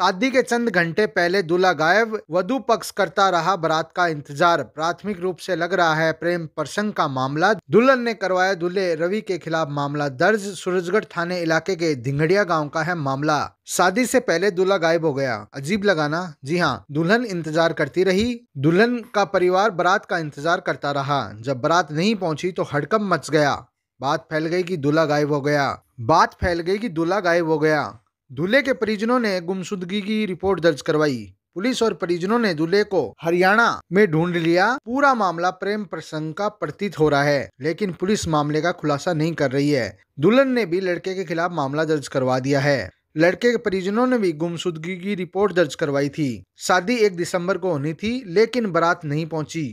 शादी के चंद घंटे पहले दूल्हा गायब वधु पक्ष करता रहा बारात का इंतजार प्राथमिक रूप से लग रहा है प्रेम प्रसंग का मामला दुल्हन ने करवाया दूल्हे रवि के खिलाफ मामला दर्ज सूरजगढ़ थाने इलाके के धिंगड़िया गांव का है मामला शादी से पहले दूल्हा गायब हो गया अजीब लगाना जी हाँ दुल्हन इंतजार करती रही दुल्हन का परिवार बारात का इंतजार करता रहा जब बारात नहीं पहुंची तो हड़कम मच गया बात फैल गई की दूल्हा गायब हो गया बात फैल गई की दूल्हा गायब हो गया दूल्हे के परिजनों ने गुमशुदगी की रिपोर्ट दर्ज करवाई पुलिस और परिजनों ने दूल्हे को हरियाणा में ढूंढ लिया पूरा मामला प्रेम प्रसंग का प्रतीत हो रहा है लेकिन पुलिस मामले का खुलासा नहीं कर रही है दुल्हन ने भी लड़के के खिलाफ मामला दर्ज करवा दिया है लड़के के परिजनों ने भी गुमशुदगी की रिपोर्ट दर्ज करवाई थी शादी एक दिसंबर को होनी थी लेकिन बारात नहीं पहुंची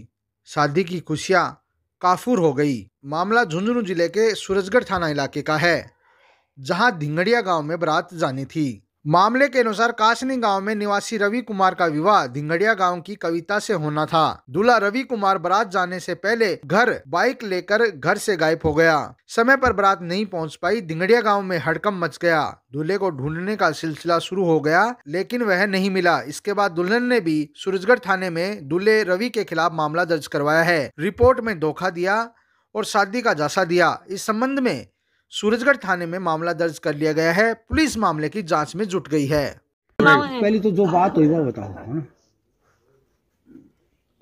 शादी की खुशियाँ काफूर हो गई मामला झुंझुनू जिले के सूरजगढ़ थाना इलाके का है जहां धिंगड़िया गांव में बरात जानी थी मामले के अनुसार कासनी गांव में निवासी रवि कुमार का विवाह धिंगड़िया गांव की कविता से होना था दूल्हा रवि कुमार बारात जाने से पहले घर बाइक लेकर घर से गायब हो गया समय पर बारात नहीं पहुंच पाई धिंगड़िया गांव में हड़कम मच गया दूल्हे को ढूंढने का सिलसिला शुरू हो गया लेकिन वह नहीं मिला इसके बाद दुल्हन ने भी सूरजगढ़ थाने में दूल्हे रवि के खिलाफ मामला दर्ज करवाया है रिपोर्ट में धोखा दिया और शादी का जासा दिया इस संबंध में सूरजगढ़ थाने में मामला दर्ज कर लिया गया है पुलिस मामले की जांच में जुट गई है पहले तो जो बात हुई वो बताओ हाँ।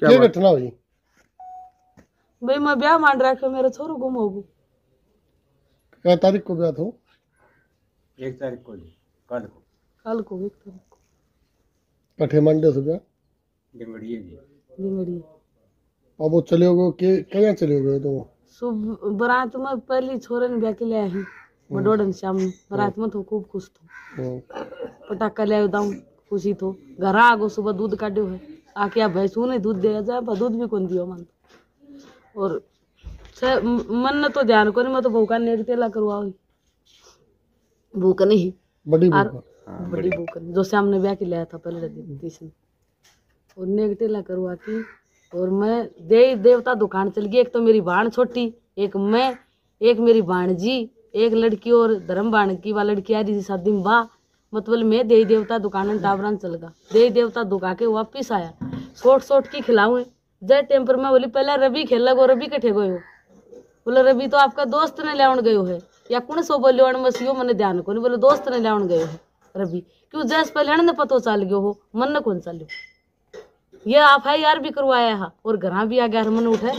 क्या घटना हुई भाई मैं ब्याह मान रहा था मेरा छोरो गुम हो क्या तारीख को ब्याह था एक तारीख को जी कल को कल को एक तारीख को कठे मंडे से ब्याह डिंगड़िए जी डिंगड़िए अब वो चले गए के कहाँ चले गए तो बरात में पहली छोरन ब्याह के लिया है बडोड़न श्याम ने बरात में तो खूब खुश थो तो. पटाखा लिया दाऊ खुशी तो घर आगो सुबह दूध काटो है आके आप भैंसू ने दूध दिया जाए पर दूध भी कौन दियो मन और मन ने तो ध्यान को नहीं मैं तो भूखा नेट तेला करवा भूख नहीं बड़ी भूख बड़ी भूख जो श्याम ने ब्याह के लिया था पहले दिन और नेगटेला करवा के और मैं दे देवता दुकान चल गई एक तो मेरी बाण छोटी एक मैं एक मेरी जी एक लड़की और धर्म बाण की वाह लड़की आ रही थी शादी में वाह मतलब मैं दे देवता दुकान टावरान चल गया दे देवता दुका के वापिस आया कोट सोट की खिलाऊ जय टाइम पर मैं बोली पहले रवि खेल गो रवि कठे गयो बोले रवि तो आपका दोस्त ने लियाण गयो है या कुण सो बोलियो मसियो मैंने ध्यान को बोले दोस्त ने लियाण गयो है रवि क्यों जैस पहले पतो चाल गयो हो मन न कौन चलो ये आप है यार भी करवाया है और घर भी आ गया हरमन उठे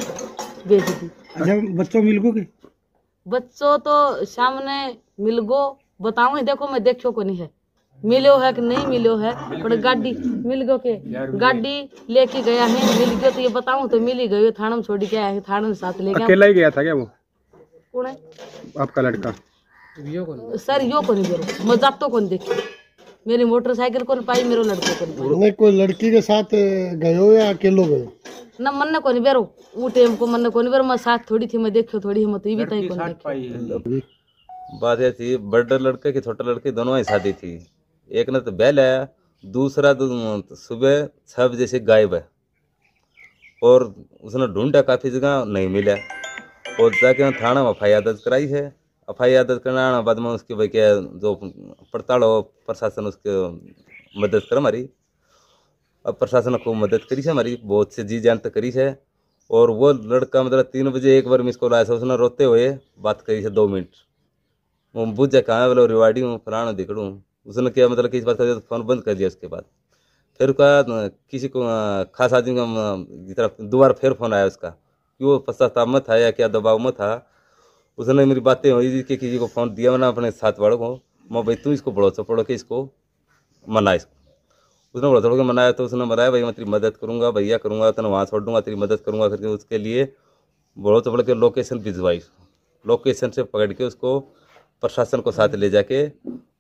बेच दी अच्छा बच्चों मिल गो बच्चों तो सामने मिल गो बताऊ देखो मैं देखो को नहीं है मिलो है कि नहीं मिलो है पर गाड़ी मिल गो के गाड़ी लेके गया है मिल गयो तो ये बताऊ तो मिल ही गयो थाना छोड़ के आया है थाना में साथ लेके अकेला ही गया था क्या वो कौन है आपका लड़का सर यो कौन जरूर मजाक तो कौन देखी मेरी मोटरसाइकिल कौन पाई मेरे लड़के कौन पाई कोई लड़की के साथ गयो या अकेलो गयो ना मन ने कौन बेरो वो टाइम को मन ने कौन बेरो मैं साथ थोड़ी थी मैं देखो थोड़ी हिम्मत ही बताई कौन बात है थी बड़े लड़के की छोटे लड़के दोनों ही शादी थी एक ने तो बैल है दूसरा तो सुबह छह बजे से गायब है और उसने ढूंढा काफ़ी जगह नहीं मिला और जाके थाना में एफ दर्ज कराई है एफ आई आर दर्ज कराना बाद में उसके भाई क्या जो पड़ताल हो प्रशासन उसके मदद कर हमारी अब प्रशासन को मदद करी से हमारी बहुत से जी जान तक करी से और वो लड़का मतलब तीन बजे एक बार मिस कॉल आया था उसने रोते हुए बात करी से दो मिनट वो बुझ जा कहाँ बोले रिवाड़ी हूँ फलाना दिखड़ू उसने क्या मतलब किस बात कर दिया तो फ़ोन बंद कर दिया उसके बाद फिर उसका किसी को खास आदमी का तरह दोबारा फिर फ़ोन आया उसका कि वो पश्चाताप मत था या क्या दबाव में था उसने मेरी बातें हुई कि किसी को फोन दिया मैंने अपने साथ वालों को मैं भाई तू इसको बड़ो पड़ो के इसको मना इसको उसने बड़ा थोड़ा मनाया तो उसने मनाया भाई मैं तेरी मदद करूँगा भैया करूँगा तेना वहाँ छोड़ दूंगा तेरी मदद करूँगा करके उसके लिए बड़ो चपड़ के लोकेशन भिजवाई लोकेशन से पकड़ के उसको प्रशासन को साथ ले जाके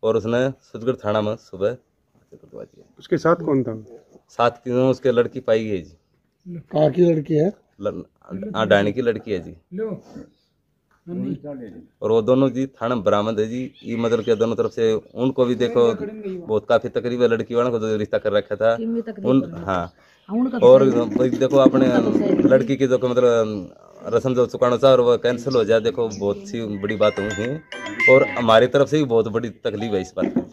और उसने सुदगढ़ थाना में सुबह करवा दिया उसके साथ कौन था साथ क्यों उसके लड़की पाई है जी कहा की लड़की है हाँ डाणी की लड़की है जी और वो दोनों जी थाना बरामद है जी ये मतलब के दोनों तरफ से उनको भी देखो बहुत काफी तकरीबन है लड़की वालों को जो रिश्ता कर रखा था उन हाँ, हाँ और देखो अपने लड़की की जो मतलब रसम जो चुकाना था और वो कैंसिल हो जाए देखो बहुत सी बड़ी बात हुई है और हमारी तरफ से भी बहुत बड़ी तकलीफ है इस बात की